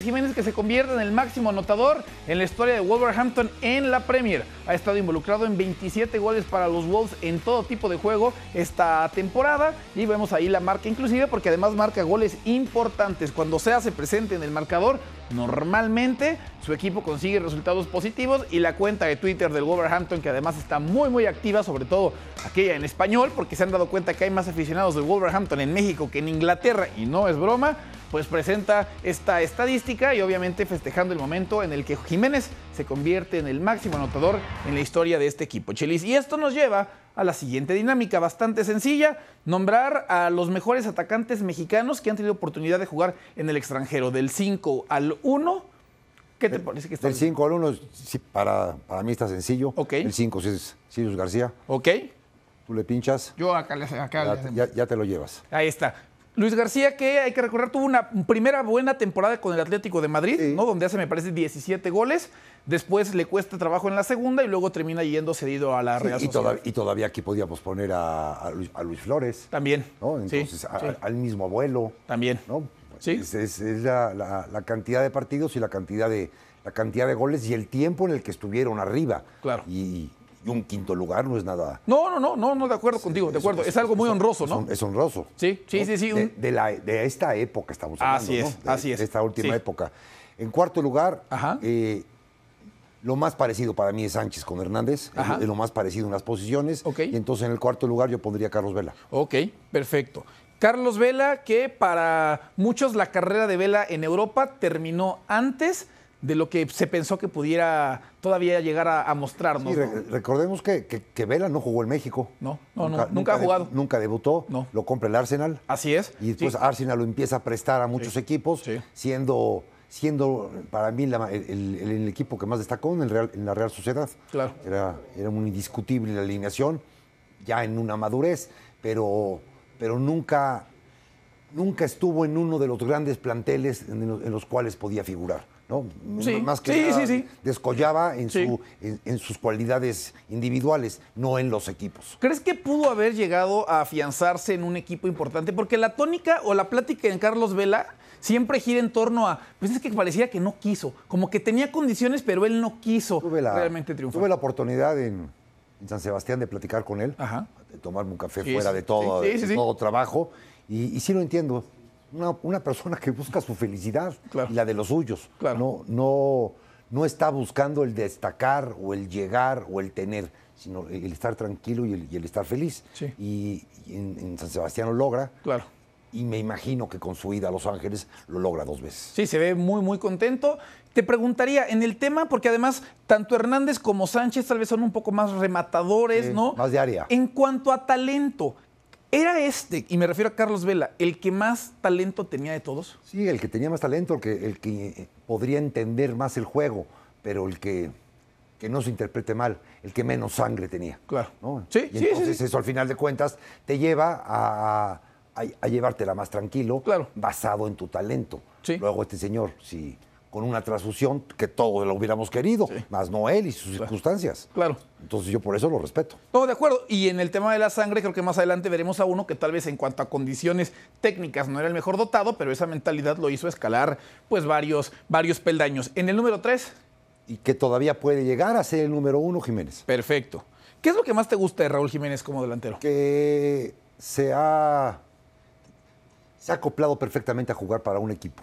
Jiménez que se convierte en el máximo anotador en la historia de Wolverhampton en la Premier. Ha estado involucrado en 27 goles para los Wolves en todo tipo de juego esta temporada y vemos ahí la marca inclusive porque además marca goles importantes. Cuando se hace presente en el marcador, normalmente su equipo consigue resultados positivos y la cuenta de Twitter del Wolverhampton que además está muy muy activa, sobre todo aquella en español porque se han dado cuenta que hay más aficionados del Wolverhampton en México que en Inglaterra y no es broma pues presenta esta estadística y obviamente festejando el momento en el que Jiménez se convierte en el máximo anotador en la historia de este equipo, Chelis. Y esto nos lleva a la siguiente dinámica, bastante sencilla, nombrar a los mejores atacantes mexicanos que han tenido oportunidad de jugar en el extranjero, del 5 al 1. ¿Qué te parece que está? Del 5 al 1, para, para, mí está sencillo. El 5 sí es Sirius García. Ok. Tú le pinchas. Yo acá, acá ya, ya, ya te lo llevas. Ahí está. Luis García, que hay que recordar, tuvo una primera buena temporada con el Atlético de Madrid, ¿no? Donde hace, me parece, 17 goles. Después le cuesta trabajo en la segunda y luego termina yendo cedido a la Real Sociedad. Y, todavía aquí podíamos poner a, Luis, Flores. También. Entonces, al mismo abuelo. También. ¿no? Sí. Es, la, la, cantidad de partidos y la cantidad de, la cantidad de goles y el tiempo en el que estuvieron arriba. Claro. Y, un quinto lugar no es nada. No, no, no, no, no de acuerdo contigo, de acuerdo. Es, algo muy honroso, ¿no? Es honroso. Sí, sí, sí, sí. De, esta época estamos hablando. Así es, así es. De esta última época. En cuarto lugar, eh, lo más parecido para mí es Sánchez con Hernández, es lo más parecido en las posiciones. Y entonces en el cuarto lugar yo pondría Carlos Vela. Ok, perfecto. Carlos Vela, que para muchos la carrera de Vela en Europa terminó antes de lo que se pensó que pudiera todavía llegar a, mostrarnos. Recordemos que, que, Vela no jugó en México. No, nunca, ha jugado. nunca debutó. No. Lo compra el Arsenal. Así es. Y después Arsenal lo empieza a prestar a muchos equipos, siendo siendo para mí el, equipo que más destacó en, la Real Sociedad. Claro. Era, era muy indiscutible la alineación, ya en una madurez, pero, pero nunca nunca estuvo en uno de los grandes planteles en, los cuales podía figurar. ¿no? Más que descollaba en, su, en, sus cualidades individuales, no en los equipos. ¿Crees que pudo haber llegado a afianzarse en un equipo importante? Porque la tónica o la plática en Carlos Vela siempre gira en torno a, pues es que parecía que no quiso, como que tenía condiciones, pero él no quiso tuve la, realmente Tuve la oportunidad en, San Sebastián de platicar con él, de tomarme un café fuera de todo, de todo trabajo, y, sí lo entiendo. Una, persona que busca su felicidad y la de los suyos. No, no, está buscando el destacar o el llegar o el tener, sino el estar tranquilo y el, estar feliz. Y, en, San Sebastián lo logra. Claro. Y me imagino que con su ida a Los Ángeles lo logra dos veces. Sí, se ve muy, muy contento. Te preguntaría en el tema, porque además tanto Hernández como Sánchez tal vez son un poco más rematadores, ¿no? Más de área. En cuanto a talento, ¿Era este, y me refiero a Carlos Vela, el que más talento tenía de todos? Sí, el que tenía más talento, el que, el que eh, podría entender más el juego, pero el que, que no se interprete mal, el que menos sangre tenía. Claro. Sí, y entonces eso al final de cuentas te lleva a, llevártela más tranquilo, basado en tu talento. Luego este señor, sí con una transfusión que todos lo hubiéramos querido, más no él y sus circunstancias. Claro. Entonces yo por eso lo respeto. Todo de acuerdo. Y en el tema de la sangre, creo que más adelante veremos a uno que tal vez en cuanto a condiciones técnicas no era el mejor dotado, pero esa mentalidad lo hizo escalar pues varios, varios peldaños. En el número 3. Y que todavía puede llegar a ser el número uno, Jiménez. Perfecto. ¿Qué es lo que más te gusta de Raúl Jiménez como delantero? Que se se ha acoplado perfectamente a jugar para un equipo.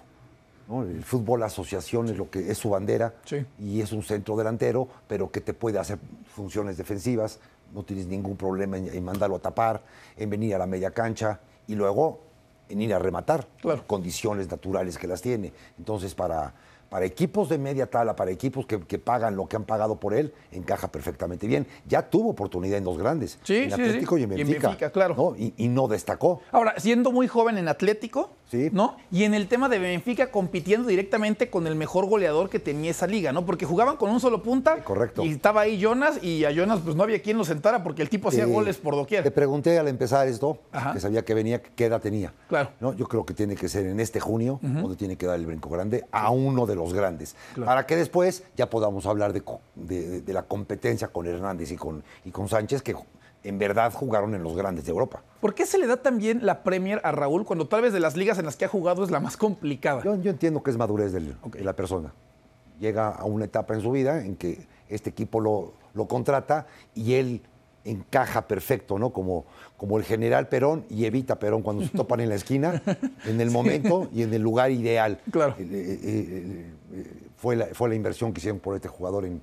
El fútbol asociación es lo que es su bandera y es un centro delantero, pero que te puede hacer funciones defensivas, no tienes ningún problema en, mandarlo a tapar, en venir a la media cancha y luego en ir a rematar, condiciones naturales que las tiene. Entonces, para para equipos de media tala, para equipos que, pagan lo que han pagado por él, encaja perfectamente bien. Ya tuvo oportunidad en dos grandes, sí, en Atlético y en Benfica. claro. Y, no destacó. Ahora, siendo muy joven en Atlético, ¿no? Y en el tema de Benfica compitiendo directamente con el mejor goleador que tenía esa liga, ¿no? Porque jugaban con un solo punta. correcto. Y estaba ahí Jonas y a Jonas pues no había quien lo sentara porque el tipo hacía goles por doquier. Te pregunté al empezar esto, que sabía que venía, qué edad tenía. Claro. ¿no? Yo creo que tiene que ser en este junio, donde tiene que dar el brinco grande a uno de los grandes, para que después ya podamos hablar de, la competencia con Hernández y con, y con Sánchez, que en verdad jugaron en los grandes de Europa. ¿Por qué se le da también la Premier a Raúl cuando tal vez de las ligas en las que ha jugado es la más complicada? Yo, entiendo que es madurez de la persona. Llega a una etapa en su vida en que este equipo lo, lo contrata y él encaja perfecto, ¿no? Como, como el general Perón y Evita Perón cuando se topan en la esquina, en el momento y en el lugar ideal. Claro. Eh, eh, eh, fue, la, fue la inversión que hicieron por este jugador en,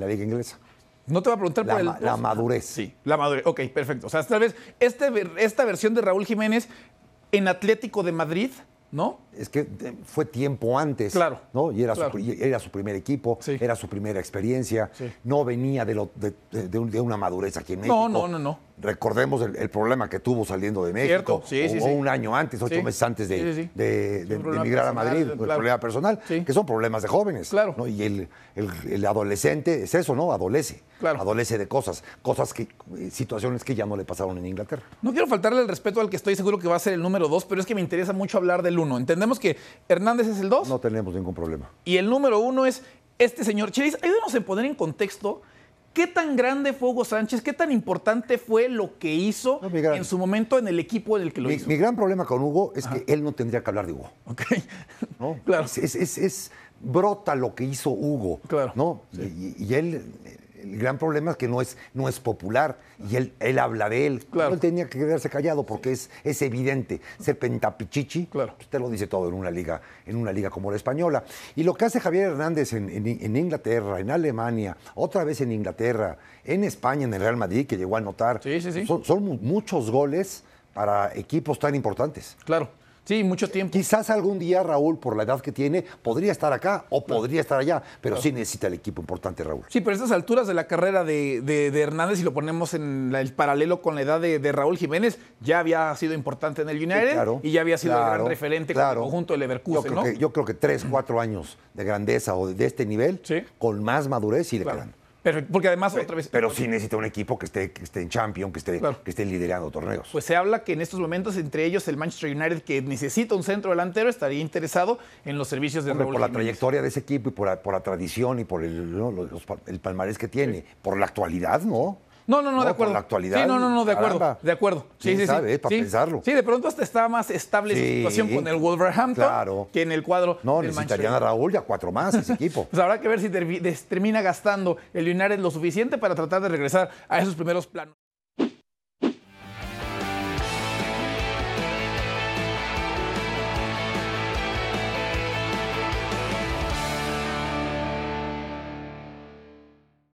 la liga inglesa. No te va a preguntar por el. La ah, madurez. Sí, la madurez. Ok, perfecto. O sea, tal vez este, esta versión de Raúl Jiménez en Atlético de Madrid ¿no? Es que eh, fue tiempo antes, claro, ¿no? Y era, su, era su primer equipo, era su primera experiencia, no venía de, lo, de, de, una madurez aquí en No, no, no, no. Recordemos el, problema que tuvo saliendo de México, o, un año antes, ocho meses antes de, emigrar a Madrid, el problema personal, que son problemas de jóvenes. Claro. ¿no? Y el, adolescente es eso, ¿no? Adolece. Claro. Adolece de cosas, cosas que, situaciones que ya no le pasaron en Inglaterra. No quiero faltarle el respeto al que estoy seguro que va a ser el número dos, pero es que me interesa mucho hablar del uno. Entendemos que Hernández es el dos. No tenemos ningún problema. Y el número uno es este señor. Chase, ayúdenos en poner en contexto ¿Qué tan grande fue Hugo Sánchez? ¿Qué tan importante fue lo que hizo en su momento en el equipo en el que lo hizo? Mi gran problema con Hugo es que él no tendría que hablar de Hugo. ¿no? Claro. Es, brota lo que hizo Hugo. Claro. ¿no? y, él el gran problema es que no es, no es popular y él, él habla de él. Claro. Él tenía que quedarse callado porque es, es evidente. Ser pentapichichi, claro. usted pues, lo dice todo en una, liga, en una liga como la española. Y lo que hace Javier Hernández en, en, Inglaterra, en Alemania, otra vez en Inglaterra, en España, en el Real Madrid, que llegó a anotar, son muchos goles para equipos tan importantes. Claro. Sí, mucho tiempo. Quizás algún día Raúl, por la edad que tiene, podría estar acá o podría estar allá, pero sí necesita el equipo importante, Raúl. Sí, pero a estas alturas de la carrera de, Hernández, si lo ponemos en el paralelo con la edad de, Raúl Jiménez, ya había sido importante en el United y ya había sido el gran referente con el conjunto del Leverkusen. Yo creo, que, yo creo que tres, cuatro años de grandeza o de este nivel, con más madurez, y de quedan. Pero, porque además otra vez. Pero eh, sí necesita un equipo que esté, que esté en Champions, que esté, que esté liderando torneos. Pues se habla que en estos momentos, entre ellos el Manchester United, que necesita un centro delantero, estaría interesado en los servicios de Por la trayectoria de ese equipo y por la, tradición y por el, palmarés que tiene. Por la actualidad, ¿no? No, no, no, de acuerdo. Con la actualidad. no, no, no, de acuerdo. De acuerdo. Sí, sí, sabe, sí. Para sí. pensarlo. Sí, de pronto hasta está más estable situación con el Wolverhampton que en el cuadro. No, necesitarían a Raúl ya cuatro más ese equipo. pues habrá que ver si termina gastando el Linares lo suficiente para tratar de regresar a esos primeros planos.